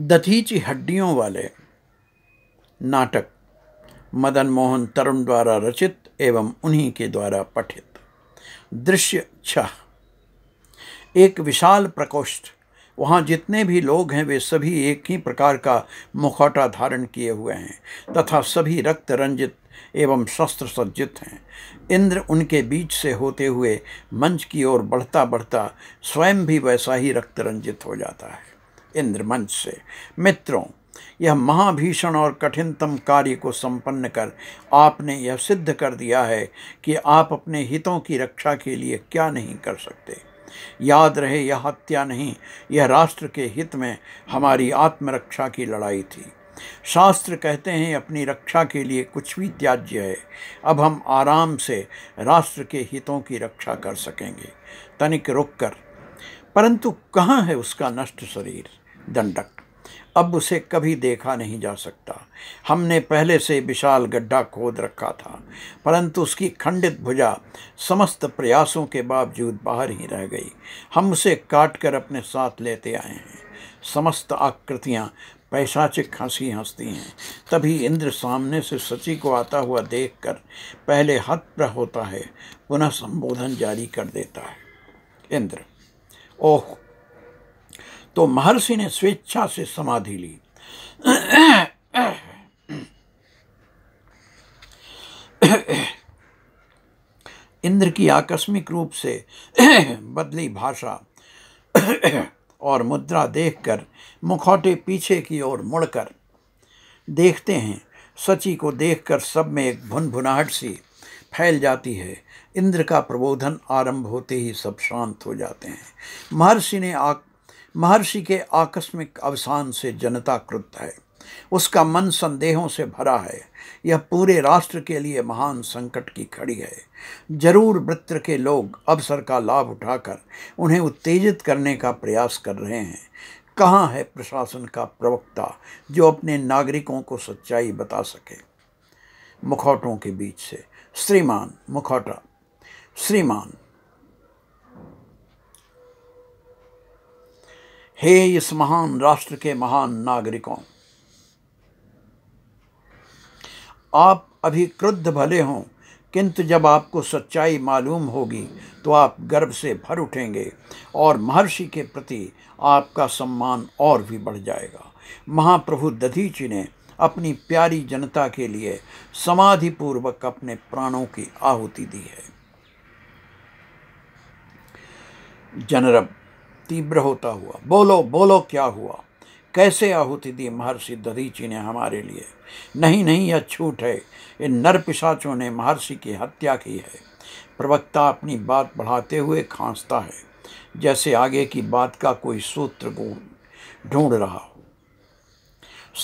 दथीची हड्डियों वाले नाटक मदन मोहन तरुण द्वारा रचित एवं उन्हीं के द्वारा पठित दृश्य छह एक विशाल प्रकोष्ठ वहाँ जितने भी लोग हैं वे सभी एक ही प्रकार का मुखौटा धारण किए हुए हैं तथा सभी रक्त रंजित एवं शस्त्र सज्जित हैं इंद्र उनके बीच से होते हुए मंच की ओर बढ़ता बढ़ता स्वयं भी वैसा ही रक्त रंजित हो जाता है इंद्रमंच से मित्रों यह महाभीषण और कठिनतम कार्य को संपन्न कर आपने यह सिद्ध कर दिया है कि आप अपने हितों की रक्षा के लिए क्या नहीं कर सकते याद रहे यह हत्या नहीं यह राष्ट्र के हित में हमारी आत्मरक्षा की लड़ाई थी शास्त्र कहते हैं अपनी रक्षा के लिए कुछ भी त्याज्य है अब हम आराम से राष्ट्र के हितों की रक्षा कर सकेंगे तनिक रुक कर परंतु कहाँ है उसका नष्ट शरीर दंडक अब उसे कभी देखा नहीं जा सकता हमने पहले से विशाल गड्ढा खोद रखा था परंतु उसकी खंडित भुजा समस्त प्रयासों के बावजूद बाहर ही रह गई हम उसे काट कर अपने साथ लेते आए हैं समस्त आकृतियाँ पैशाचिक हंसी हंसती हैं तभी इंद्र सामने से सची को आता हुआ देखकर पहले प्र होता है पुनः संबोधन जारी कर देता है इंद्र ओह तो महर्षि ने स्वेच्छा से समाधि ली इंद्र की आकस्मिक रूप से बदली भाषा और मुद्रा देखकर मुखौटे पीछे की ओर मुड़कर देखते हैं सची को देखकर सब में एक भुनभुनाहट सी फैल जाती है इंद्र का प्रबोधन आरंभ होते ही सब शांत हो जाते हैं महर्षि ने आक महर्षि के आकस्मिक अवसान से जनता क्रुद्ध है उसका मन संदेहों से भरा है यह पूरे राष्ट्र के लिए महान संकट की खड़ी है जरूर वृत्र के लोग अवसर का लाभ उठाकर उन्हें उत्तेजित करने का प्रयास कर रहे हैं कहाँ है प्रशासन का प्रवक्ता जो अपने नागरिकों को सच्चाई बता सके मुखौटों के बीच से श्रीमान मुखौटा श्रीमान हे इस महान राष्ट्र के महान नागरिकों आप अभी क्रुद्ध भले हों किंतु जब आपको सच्चाई मालूम होगी तो आप गर्व से भर उठेंगे और महर्षि के प्रति आपका सम्मान और भी बढ़ जाएगा महाप्रभु दधीचि ने अपनी प्यारी जनता के लिए समाधि पूर्वक अपने प्राणों की आहुति दी है जनरब तीव्र होता हुआ बोलो बोलो क्या हुआ कैसे आहुति दी महर्षि दधीची ने हमारे लिए नहीं नहीं यह छूट है इन नर पिशाचों ने महर्षि की हत्या की है प्रवक्ता अपनी बात बढ़ाते हुए खांसता है जैसे आगे की बात का कोई सूत्र ढूंढ रहा हो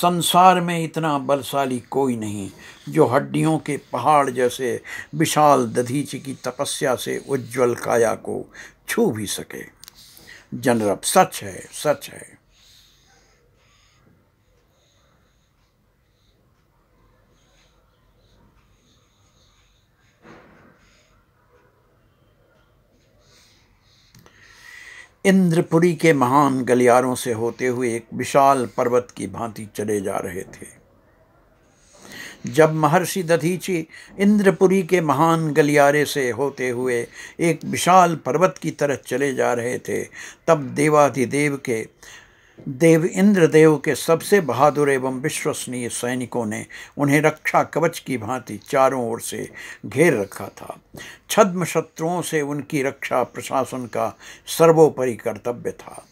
संसार में इतना बलशाली कोई नहीं जो हड्डियों के पहाड़ जैसे विशाल दधीचि की तपस्या से उज्ज्वल काया को छू भी सके जनरब सच है सच है इंद्रपुरी के महान गलियारों से होते हुए एक विशाल पर्वत की भांति चले जा रहे थे जब महर्षि दधीची इंद्रपुरी के महान गलियारे से होते हुए एक विशाल पर्वत की तरह चले जा रहे थे तब देवाधिदेव के देव इंद्रदेव के सबसे बहादुर एवं विश्वसनीय सैनिकों ने उन्हें रक्षा कवच की भांति चारों ओर से घेर रखा था छद्म शत्रुओं से उनकी रक्षा प्रशासन का सर्वोपरि कर्तव्य था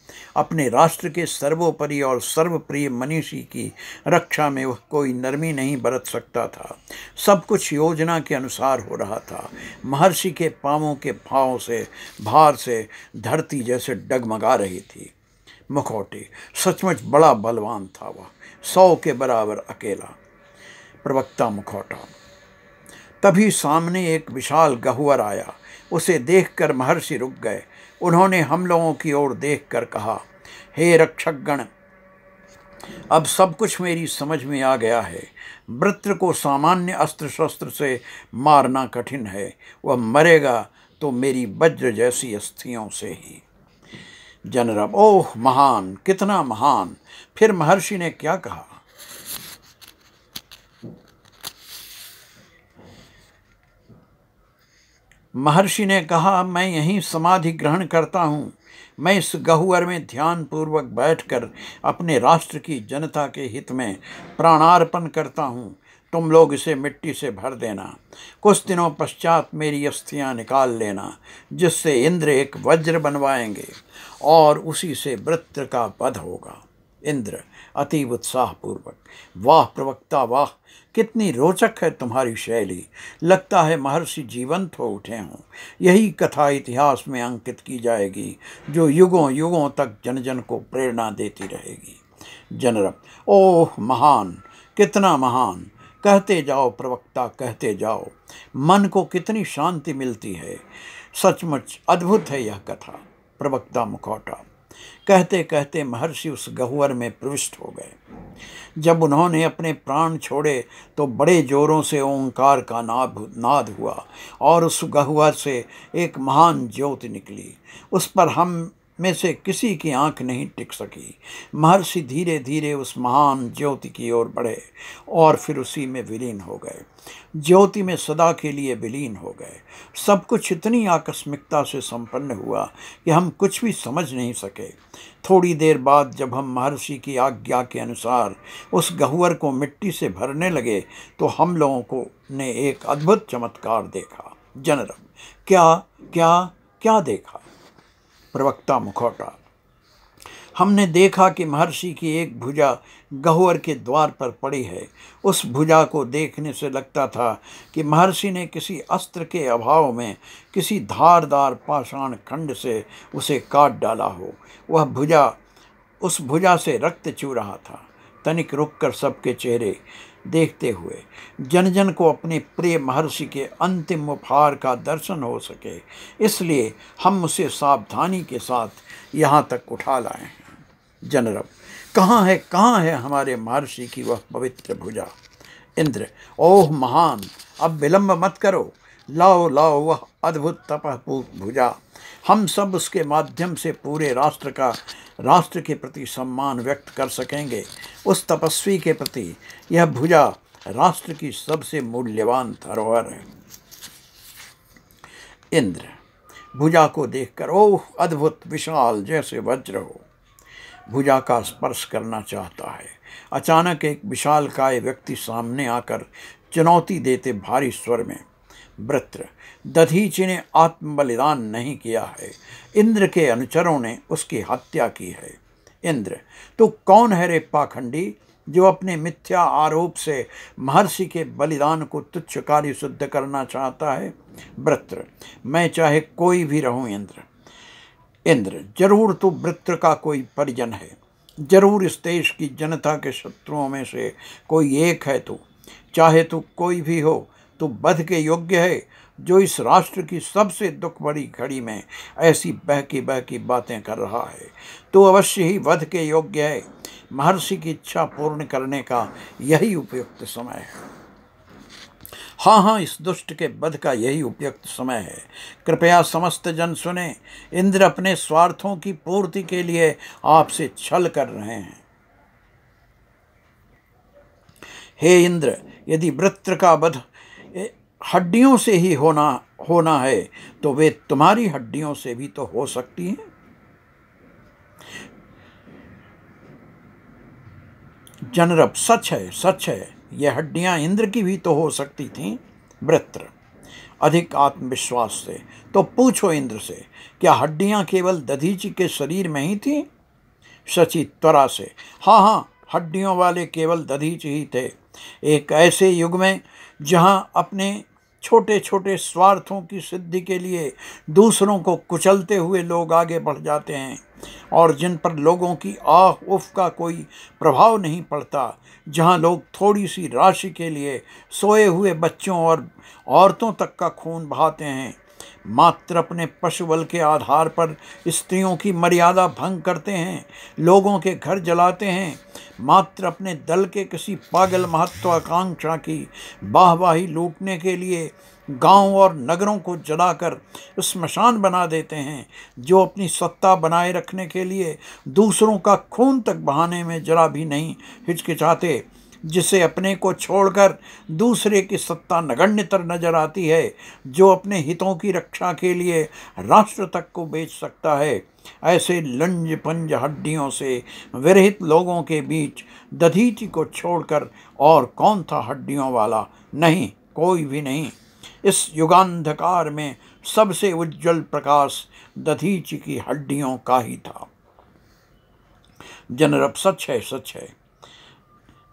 अपने राष्ट्र के सर्वोपरि और सर्वप्रिय मनीषी की रक्षा में वह कोई नरमी नहीं बरत सकता था सब कुछ योजना के अनुसार हो रहा था महर्षि के पांवों के भाव से भार से धरती जैसे डगमगा रही थी मुखौटे सचमुच बड़ा बलवान था वह सौ के बराबर अकेला प्रवक्ता मुखौटा तभी सामने एक विशाल गहुअर आया उसे देखकर महर्षि रुक गए उन्होंने हम लोगों की ओर देखकर कहा हे रक्षक गण अब सब कुछ मेरी समझ में आ गया है वृत्र को सामान्य अस्त्र शस्त्र से मारना कठिन है वह मरेगा तो मेरी वज्र जैसी अस्थियों से ही जनरब ओह महान कितना महान फिर महर्षि ने क्या कहा महर्षि ने कहा मैं यहीं समाधि ग्रहण करता हूँ मैं इस गहुअर में ध्यान पूर्वक बैठकर अपने राष्ट्र की जनता के हित में प्राणार्पण करता हूँ तुम लोग इसे मिट्टी से भर देना कुछ दिनों पश्चात मेरी अस्थियाँ निकाल लेना जिससे इंद्र एक वज्र बनवाएंगे और उसी से वृत्र का वध होगा इंद्र अतीब उत्साहपूर्वक वाह प्रवक्ता वाह कितनी रोचक है तुम्हारी शैली लगता है महर्षि जीवंत हो उठे हों यही कथा इतिहास में अंकित की जाएगी जो युगों युगों तक जन जन को प्रेरणा देती रहेगी जनरब ओह महान कितना महान कहते जाओ प्रवक्ता कहते जाओ मन को कितनी शांति मिलती है सचमुच अद्भुत है यह कथा प्रवक्ता मुखौटा कहते कहते महर्षि उस गहुअर में प्रविष्ट हो गए जब उन्होंने अपने प्राण छोड़े तो बड़े जोरों से ओंकार का नाद नाद हुआ और उस गहुआ से एक महान ज्योति निकली उस पर हम में से किसी की आंख नहीं टिक सकी महर्षि धीरे धीरे उस महान ज्योति की ओर बढ़े और फिर उसी में विलीन हो गए ज्योति में सदा के लिए विलीन हो गए सब कुछ इतनी आकस्मिकता से संपन्न हुआ कि हम कुछ भी समझ नहीं सके थोड़ी देर बाद जब हम महर्षि की आज्ञा के अनुसार उस गहुअर को मिट्टी से भरने लगे तो हम लोगों को ने एक अद्भुत चमत्कार देखा जनरम क्या क्या क्या देखा प्रवक्ता मुखौटा हमने देखा कि महर्षि की एक भुजा गहुअर के द्वार पर पड़ी है उस भुजा को देखने से लगता था कि महर्षि ने किसी अस्त्र के अभाव में किसी धारदार पाषाण खंड से उसे काट डाला हो वह भुजा उस भुजा से रक्त चू रहा था तनिक रुक कर सबके चेहरे देखते हुए जन जन को अपने प्रिय महर्षि के अंतिम उपहार का दर्शन हो सके इसलिए हम उसे सावधानी के साथ यहाँ तक उठा लाए हैं जनरब कहाँ है कहाँ है हमारे महर्षि की वह पवित्र भुजा इंद्र ओह महान अब विलंब मत करो लाओ लाओ वह अद्भुत तपह भुजा हम सब उसके माध्यम से पूरे राष्ट्र का राष्ट्र के प्रति सम्मान व्यक्त कर सकेंगे उस तपस्वी के प्रति यह भुजा राष्ट्र की सबसे मूल्यवान धरोहर है इंद्र भुजा को देखकर ओह अद्भुत विशाल जैसे वज्र हो भुजा का स्पर्श करना चाहता है अचानक एक विशाल काय व्यक्ति सामने आकर चुनौती देते भारी स्वर में वृत्र दधीचि ने आत्मबलिदान नहीं किया है इंद्र के अनुचरों ने उसकी हत्या की है इंद्र तो कौन है रे पाखंडी जो अपने मिथ्या आरोप से महर्षि के बलिदान को तुच्छ कार्य शुद्ध करना चाहता है वृत्र मैं चाहे कोई भी रहूं इंद्र इंद्र जरूर तो वृत्र का कोई परिजन है जरूर इस देश की जनता के शत्रुओं में से कोई एक है तू चाहे तू कोई भी हो तू बध के योग्य है जो इस राष्ट्र की सबसे दुख भरी घड़ी में ऐसी बहकी बहकी बातें कर रहा है तो अवश्य ही वध के योग्य है महर्षि की इच्छा पूर्ण करने का यही उपयुक्त समय है हाँ हाँ इस दुष्ट के बध का यही उपयुक्त समय है कृपया समस्त जन सुने इंद्र अपने स्वार्थों की पूर्ति के लिए आपसे छल कर रहे हैं हे इंद्र यदि वृत्र का बध हड्डियों से ही होना होना है तो वे तुम्हारी हड्डियों से भी तो हो सकती हैं जनरब सच है सच है ये हड्डियां इंद्र की भी तो हो सकती थीं वृत्र अधिक आत्मविश्वास से तो पूछो इंद्र से क्या हड्डियां केवल दधीची के शरीर में ही थीं सची त्वरा से हाँ हाँ हड्डियों वाले केवल दधीच ही थे एक ऐसे युग में जहाँ अपने छोटे छोटे स्वार्थों की सिद्धि के लिए दूसरों को कुचलते हुए लोग आगे बढ़ जाते हैं और जिन पर लोगों की आह उफ का कोई प्रभाव नहीं पड़ता जहां लोग थोड़ी सी राशि के लिए सोए हुए बच्चों और औरतों तक का खून बहाते हैं मात्र अपने पशु बल के आधार पर स्त्रियों की मर्यादा भंग करते हैं लोगों के घर जलाते हैं मात्र अपने दल के किसी पागल महत्वाकांक्षा की बाहवाही लूटने के लिए गांव और नगरों को जलाकर स्मशान बना देते हैं जो अपनी सत्ता बनाए रखने के लिए दूसरों का खून तक बहाने में जरा भी नहीं हिचकिचाते जिसे अपने को छोड़कर दूसरे की सत्ता नगण्य तर नजर आती है जो अपने हितों की रक्षा के लिए राष्ट्र तक को बेच सकता है ऐसे लंज पंज हड्डियों से विरहित लोगों के बीच दधीची को छोड़कर और कौन था हड्डियों वाला नहीं कोई भी नहीं इस युगांधकार में सबसे उज्जवल प्रकाश दधीची की हड्डियों का ही था जनरब सच है सच है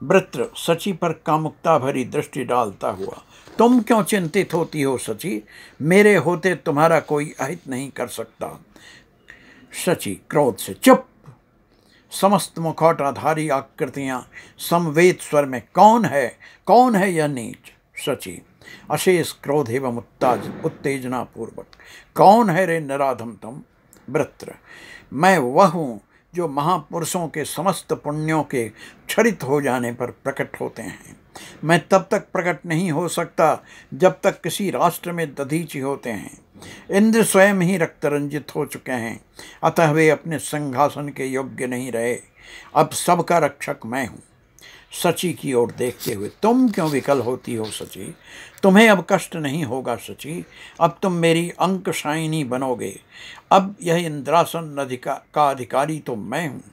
वृत्र सची पर कामुकता भरी दृष्टि डालता हुआ तुम क्यों चिंतित होती हो सची मेरे होते तुम्हारा कोई अहित नहीं कर सकता सची क्रोध से चुप समस्त मुखौटाधारी आकृतियां समवेत स्वर में कौन है कौन है यह नीच सची अशेष क्रोध एवं उत्ताज उत्तेजना पूर्वक कौन है रे नराधम तुम वृत्र मैं वह हूँ जो महापुरुषों के समस्त पुण्यों के क्षरित हो जाने पर प्रकट होते हैं मैं तब तक प्रकट नहीं हो सकता जब तक किसी राष्ट्र में दधीची होते हैं इंद्र स्वयं ही रक्तरंजित हो चुके हैं अतः वे अपने संघासन के योग्य नहीं रहे अब सबका रक्षक मैं हूँ सची की ओर देखते हुए तुम क्यों विकल होती हो सची तुम्हें अब कष्ट नहीं होगा सची अब तुम मेरी अंक बनोगे अब यह इंद्रासन अधिका, का अधिकारी तो मैं हूँ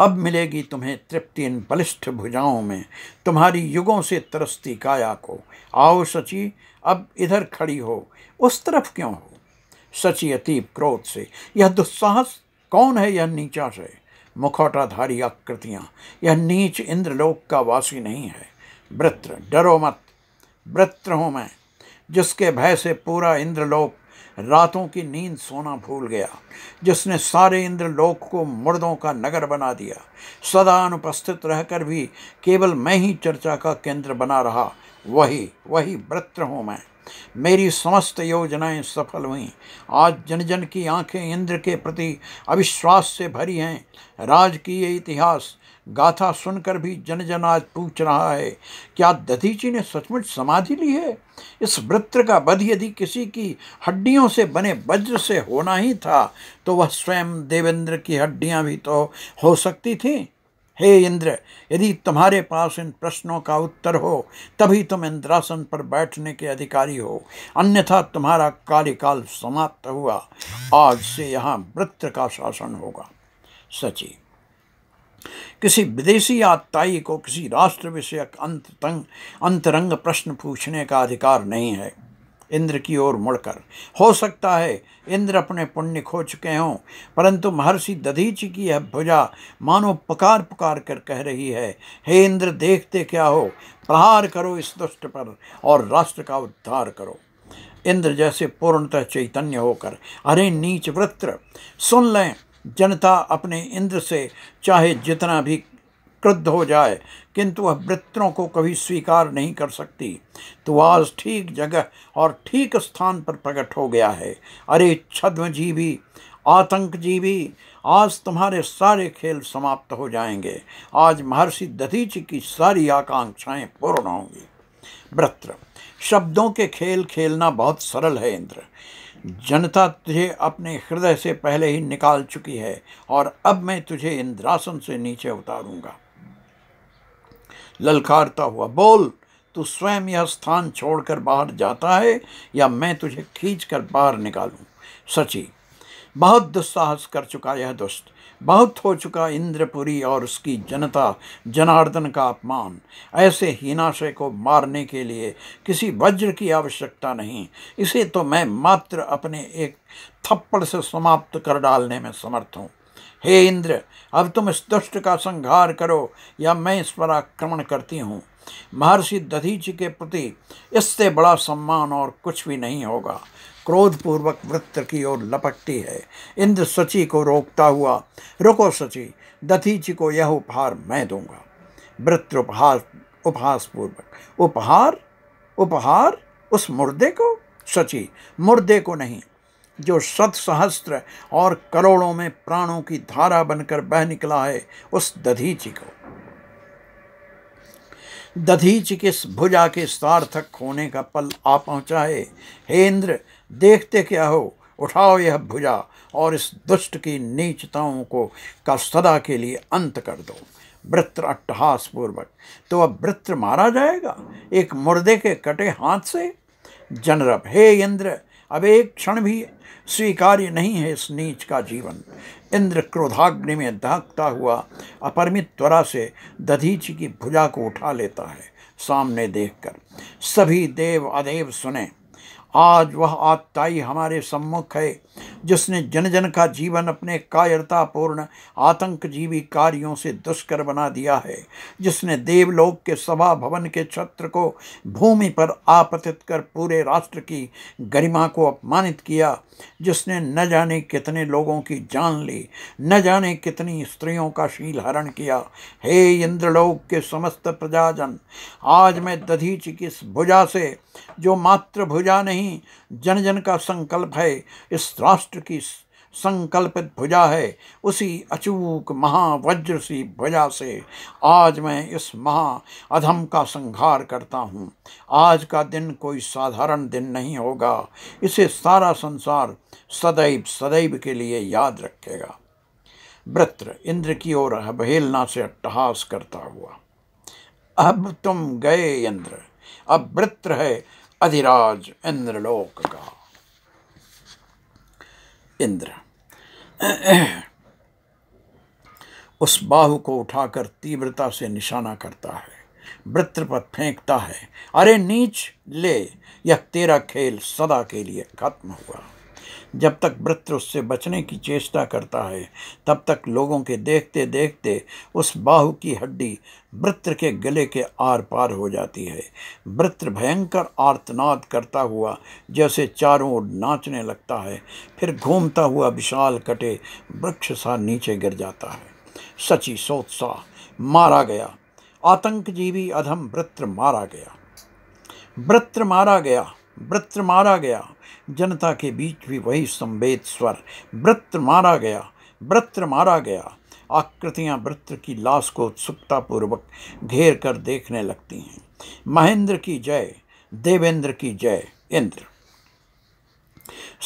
अब मिलेगी तुम्हें तृप्ति इन बलिष्ठ भुजाओं में तुम्हारी युगों से तरसती काया को आओ सची अब इधर खड़ी हो उस तरफ क्यों हो सची अतीब क्रोध से यह दुस्साहस कौन है यह नीचा से मुखौटाधारी आकृतियाँ यह नीच इंद्रलोक का वासी नहीं है वृत्र डरो मत वृत्र हूँ मैं जिसके भय से पूरा इंद्रलोक रातों की नींद सोना भूल गया जिसने सारे इंद्रलोक को मुर्दों का नगर बना दिया सदा अनुपस्थित रहकर भी केवल मैं ही चर्चा का केंद्र बना रहा वही वही वृत्र हूँ मैं मेरी समस्त योजनाएं सफल हुईं आज जन जन की आंखें इंद्र के प्रति अविश्वास से भरी हैं राज इतिहास गाथा सुनकर भी जन जन आज पूछ रहा है क्या दधीची ने सचमुच समाधि ली है इस वृत्र का बध यदि किसी की हड्डियों से बने वज्र से होना ही था तो वह स्वयं देवेंद्र की हड्डियां भी तो हो सकती थी हे इंद्र यदि तुम्हारे पास इन प्रश्नों का उत्तर हो तभी तुम इंद्रासन पर बैठने के अधिकारी हो अन्यथा तुम्हारा कार्यकाल समाप्त हुआ आज से यहाँ वृत्र का शासन होगा सचिव किसी विदेशी आताई को किसी राष्ट्र विषयक अंतरंग अंतरंग प्रश्न पूछने का अधिकार नहीं है इंद्र की ओर मुड़कर हो सकता है इंद्र अपने पुण्य खो चुके हों परंतु महर्षि दधीची की यह भुजा मानो पुकार पुकार कर कह रही है हे इंद्र देखते क्या हो प्रहार करो इस दुष्ट पर और राष्ट्र का उद्धार करो इंद्र जैसे पूर्णतः चैतन्य होकर अरे नीच वृत्र सुन लें जनता अपने इंद्र से चाहे जितना भी क्रुद्ध हो जाए किंतु वह वृत्रों को कभी स्वीकार नहीं कर सकती तो आज ठीक जगह और ठीक स्थान पर प्रकट हो गया है अरे छद्मजीवी जीवी आज तुम्हारे सारे खेल समाप्त हो जाएंगे आज महर्षि दधीची की सारी आकांक्षाएं पूर्ण होंगी वृत्र शब्दों के खेल खेलना बहुत सरल है इंद्र जनता तुझे अपने हृदय से पहले ही निकाल चुकी है और अब मैं तुझे इंद्रासन से नीचे उतारूंगा ललकारता हुआ बोल तू स्वयं यह स्थान छोड़कर बाहर जाता है या मैं तुझे खींच कर बाहर निकालूं सची बहुत दुस्साहस कर चुका यह दुष्ट बहुत हो चुका इंद्रपुरी और उसकी जनता जनार्दन का अपमान ऐसे हीनाशय को मारने के लिए किसी वज्र की आवश्यकता नहीं इसे तो मैं मात्र अपने एक थप्पड़ से समाप्त कर डालने में समर्थ हूँ हे इंद्र अब तुम इस दुष्ट का संहार करो या मैं इस पर आक्रमण करती हूँ महर्षि दधीची के प्रति इससे बड़ा सम्मान और कुछ भी नहीं होगा क्रोधपूर्वक वृत्र की ओर लपकती है इंद्र सची को रोकता हुआ रुको सची दधीची को यह उपहार मैं दूंगा वृत्र उपहार पूर्वक उपहार उपहार उस मुर्दे को सची मुर्दे को नहीं जो शत सहस्त्र और करोड़ों में प्राणों की धारा बनकर बह निकला है उस दधीची को दधीची किस भुजा के सार्थक होने का पल आ पहुंचा है हे इंद्र देखते क्या हो उठाओ यह भुजा और इस दुष्ट की नीचताओं को का सदा के लिए अंत कर दो वृत्र अट्टहास पूर्वक तो अब वृत्र मारा जाएगा एक मुर्दे के कटे हाथ से जनरब हे इंद्र अब एक क्षण भी स्वीकार्य नहीं है इस नीच का जीवन इंद्र क्रोधाग्नि में धकता हुआ अपरिमित त्वरा से दधीची की भुजा को उठा लेता है सामने देखकर सभी देव अदेव सुने आज वह आत्ताई हमारे सम्मुख है जिसने जन जन का जीवन अपने कायरतापूर्ण आतंकजीवी कार्यों से दुष्कर बना दिया है जिसने देवलोक के सभा भवन के छत्र को भूमि पर आपतित कर पूरे राष्ट्र की गरिमा को अपमानित किया जिसने न जाने कितने लोगों की जान ली न जाने कितनी स्त्रियों का शील हरण किया हे इंद्रलोक के समस्त प्रजाजन आज मैं दधीच की इस भुजा से जो मात्र भुजा नहीं नहीं जन जन का संकल्प है इस राष्ट्र की संकल्पित भुजा है उसी अचूक महावज्र सी भुजा से आज मैं इस महा अधम का संहार करता हूँ आज का दिन कोई साधारण दिन नहीं होगा इसे सारा संसार सदैव सदैव के लिए याद रखेगा वृत्र इंद्र की ओर अवहेलना से अट्टहास करता हुआ अब तुम गए इंद्र अब वृत्र है अधिराज इंद्रलोक का इंद्र उस बाहु को उठाकर तीव्रता से निशाना करता है वृत्र पर फेंकता है अरे नीच ले यह तेरा खेल सदा के लिए खत्म हुआ जब तक वृत्र उससे बचने की चेष्टा करता है तब तक लोगों के देखते देखते उस बाहु की हड्डी वृत्र के गले के आर पार हो जाती है वृत्र भयंकर आर्तनाद करता हुआ जैसे चारों ओर नाचने लगता है फिर घूमता हुआ विशाल कटे वृक्ष सा नीचे गिर जाता है सची सोत्साह मारा गया आतंकजीवी अधम वृत्र मारा गया वृत्र मारा गया वृत्र मारा गया जनता के बीच भी वही संवेद स्वर वृत्र मारा गया वृत्र मारा गया आकृतियां वृत्र की लाश को उत्सुकतापूर्वक घेर कर देखने लगती हैं महेंद्र की जय देवेंद्र की जय इंद्र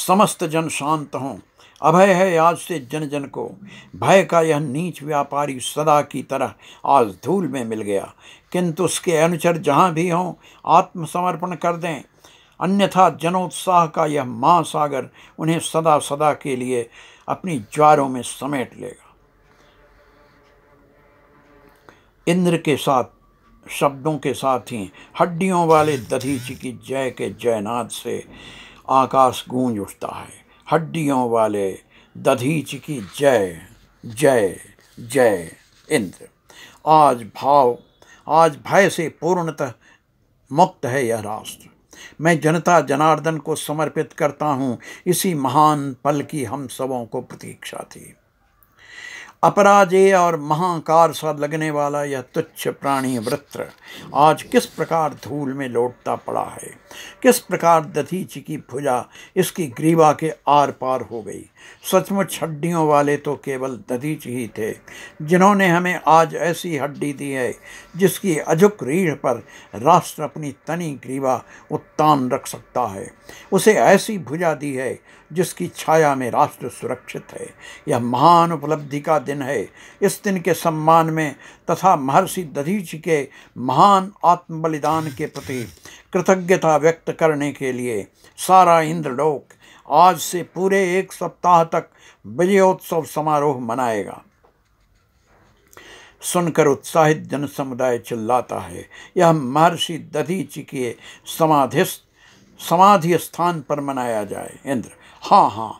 समस्त जन शांत हों अभय है आज से जन जन को भय का यह नीच व्यापारी सदा की तरह आज धूल में मिल गया किंतु उसके अनुचर जहाँ भी हों आत्मसमर्पण कर दें अन्यथा जनोत्साह का यह महासागर उन्हें सदा सदा के लिए अपनी ज्वारों में समेट लेगा इंद्र के साथ शब्दों के साथ ही हड्डियों वाले दधीची की जय के जयनाद से आकाश गूंज उठता है हड्डियों वाले दधीच की जय जय जय इंद्र आज भाव आज भय से पूर्णतः मुक्त है यह राष्ट्र मैं जनता जनार्दन को समर्पित करता हूँ इसी महान पल की हम सबों को प्रतीक्षा थी अपराजय और महाकार सा लगने वाला यह तुच्छ प्राणी वृत्र आज किस प्रकार धूल में लौटता पड़ा है किस प्रकार दधीची की भुजा इसकी ग्रीवा के आर पार हो गई सचमुच हड्डियों वाले तो केवल दधीच ही थे जिन्होंने हमें आज ऐसी हड्डी दी है जिसकी अजुक रीढ़ पर राष्ट्र अपनी तनी ग्रीवा उत्तान रख सकता है उसे ऐसी भुजा दी है जिसकी छाया में राष्ट्र सुरक्षित है यह महान उपलब्धि का दिन है इस दिन के सम्मान में तथा महर्षि दधीच के महान आत्मबलिदान के प्रति कृतज्ञता व्यक्त करने के लिए सारा इंद्रलोक आज से पूरे एक सप्ताह तक विजयोत्सव समारोह मनाएगा सुनकर उत्साहित जनसमुदाय चिल्लाता है यह महर्षि दधीचि के समाधि समाधि स्थान पर मनाया जाए इंद्र हाँ हाँ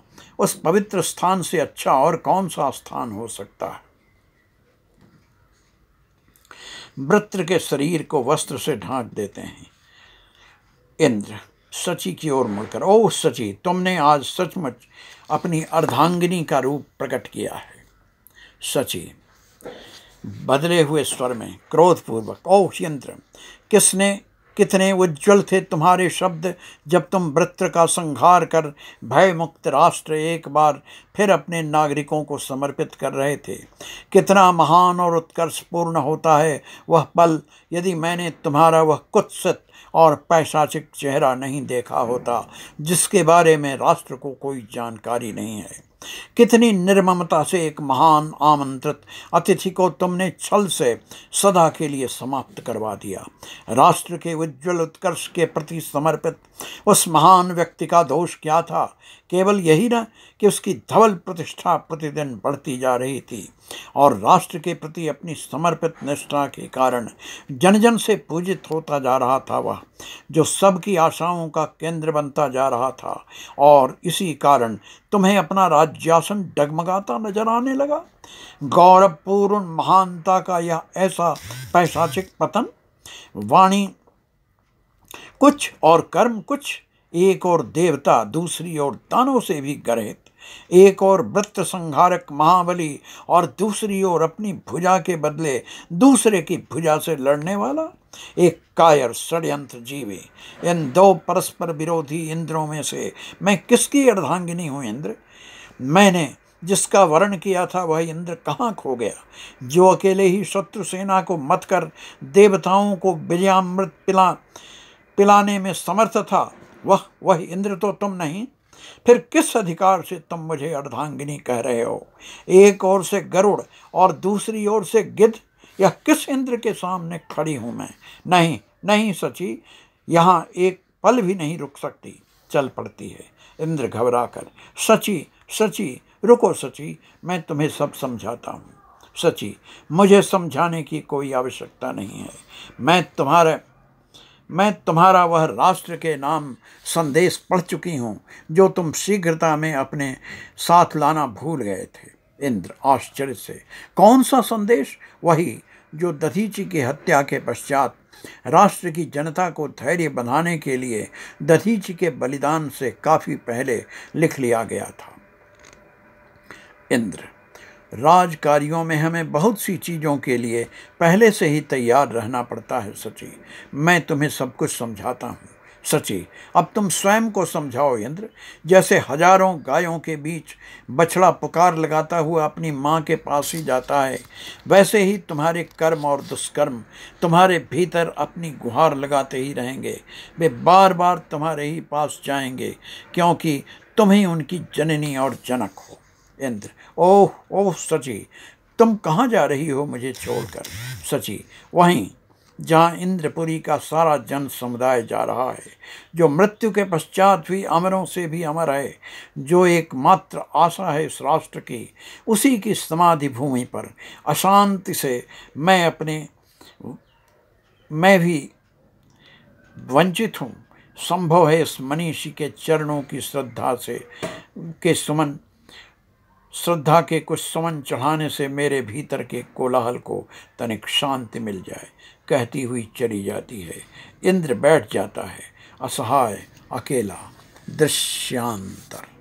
उस पवित्र स्थान से अच्छा और कौन सा स्थान हो सकता है वृत्र के शरीर को वस्त्र से ढांक देते हैं इंद्र सची की ओर मुड़कर ओ सची तुमने आज सचमुच अपनी अर्धांगिनी का रूप प्रकट किया है सची बदले हुए स्वर में क्रोधपूर्वक ओ यंत्र किसने कितने उज्ज्वल थे तुम्हारे शब्द जब तुम वृत्र का संहार कर भय मुक्त राष्ट्र एक बार फिर अपने नागरिकों को समर्पित कर रहे थे कितना महान और उत्कर्ष पूर्ण होता है वह पल यदि मैंने तुम्हारा वह कुत्सित और पैशाचिक चेहरा नहीं देखा होता जिसके बारे में राष्ट्र को कोई जानकारी नहीं है कितनी निर्ममता से एक महान आमंत्रित अतिथि को तुमने छल से सदा के लिए समाप्त करवा दिया राष्ट्र के उज्ज्वल उत्कर्ष के प्रति समर्पित उस महान व्यक्ति का दोष क्या था केवल यही ना कि उसकी धवल प्रतिष्ठा प्रतिदिन बढ़ती जा रही थी और राष्ट्र के प्रति अपनी समर्पित निष्ठा के कारण जन जन से पूजित होता जा रहा था वह जो सबकी आशाओं का केंद्र बनता जा रहा था और इसी कारण तुम्हें अपना राज्यासन डगमगाता नजर आने लगा गौरवपूर्ण महानता का यह ऐसा पैशाचिक पतन वाणी कुछ और कर्म कुछ एक और देवता दूसरी ओर दानों से भी गरहित एक और वृत्त संहारक महाबली और दूसरी ओर अपनी भुजा के बदले दूसरे की भुजा से लड़ने वाला एक कायर षड्यंत्र जीवी इन दो परस्पर विरोधी इंद्रों में से मैं किसकी अर्धांगिनी हूँ इंद्र मैंने जिसका वर्ण किया था वह इंद्र कहाँ खो गया जो अकेले ही शत्रु सेना को मत कर देवताओं को विजयामृत पिला पिलाने में समर्थ था वह वह इंद्र तो तुम नहीं फिर किस अधिकार से तुम मुझे अर्धांगिनी कह रहे हो एक ओर से गरुड़ और दूसरी ओर से गिद्ध यह किस इंद्र के सामने खड़ी हूँ मैं नहीं नहीं सची यहाँ एक पल भी नहीं रुक सकती चल पड़ती है इंद्र घबरा कर सची सची रुको सची मैं तुम्हें सब समझाता हूँ सची मुझे समझाने की कोई आवश्यकता नहीं है मैं तुम्हारे मैं तुम्हारा वह राष्ट्र के नाम संदेश पढ़ चुकी हूँ जो तुम शीघ्रता में अपने साथ लाना भूल गए थे इंद्र आश्चर्य से कौन सा संदेश वही जो दधीची की हत्या के पश्चात राष्ट्र की जनता को धैर्य बनाने के लिए दधीची के बलिदान से काफ़ी पहले लिख लिया गया था इंद्र राज कार्यों में हमें बहुत सी चीज़ों के लिए पहले से ही तैयार रहना पड़ता है सची मैं तुम्हें सब कुछ समझाता हूँ सची अब तुम स्वयं को समझाओ इंद्र जैसे हजारों गायों के बीच बछड़ा पुकार लगाता हुआ अपनी माँ के पास ही जाता है वैसे ही तुम्हारे कर्म और दुष्कर्म तुम्हारे भीतर अपनी गुहार लगाते ही रहेंगे वे बार बार तुम्हारे ही पास जाएंगे क्योंकि तुम ही उनकी जननी और जनक हो इंद्र ओह ओह सची तुम कहाँ जा रही हो मुझे छोड़कर सची वहीं जहाँ इंद्रपुरी का सारा जन समुदाय जा रहा है जो मृत्यु के पश्चात भी अमरों से भी अमर है जो एकमात्र आशा है इस राष्ट्र की उसी की समाधि भूमि पर अशांति से मैं अपने मैं भी वंचित हूँ संभव है इस मनीषी के चरणों की श्रद्धा से के सुमन श्रद्धा के कुछ समन चढ़ाने से मेरे भीतर के कोलाहल को तनिक शांति मिल जाए कहती हुई चली जाती है इंद्र बैठ जाता है असहाय अकेला दृश्यांतर